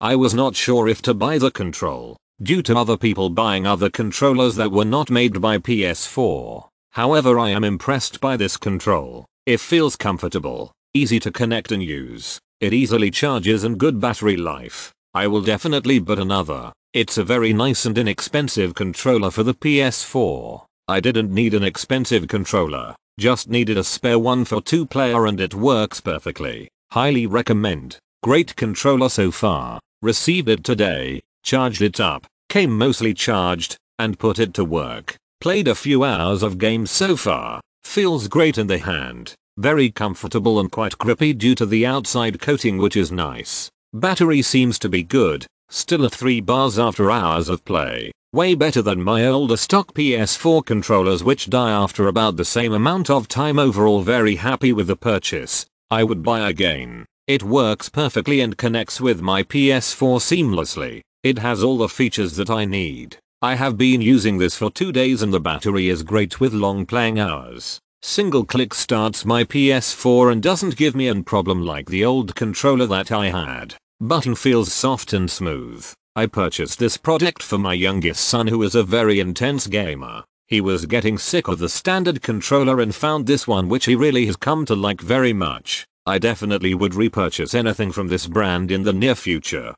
I was not sure if to buy the control, due to other people buying other controllers that were not made by PS4. However I am impressed by this control. It feels comfortable, easy to connect and use, it easily charges and good battery life. I will definitely but another. It's a very nice and inexpensive controller for the PS4. I didn't need an expensive controller, just needed a spare one for two player and it works perfectly. Highly recommend. Great controller so far. Receive it today, charged it up, came mostly charged, and put it to work. Played a few hours of games so far, feels great in the hand, very comfortable and quite grippy due to the outside coating which is nice. Battery seems to be good, still at 3 bars after hours of play. Way better than my older stock PS4 controllers which die after about the same amount of time overall very happy with the purchase. I would buy again. It works perfectly and connects with my PS4 seamlessly. It has all the features that I need. I have been using this for 2 days and the battery is great with long playing hours. Single click starts my PS4 and doesn't give me an problem like the old controller that I had. Button feels soft and smooth. I purchased this product for my youngest son who is a very intense gamer. He was getting sick of the standard controller and found this one which he really has come to like very much. I definitely would repurchase anything from this brand in the near future.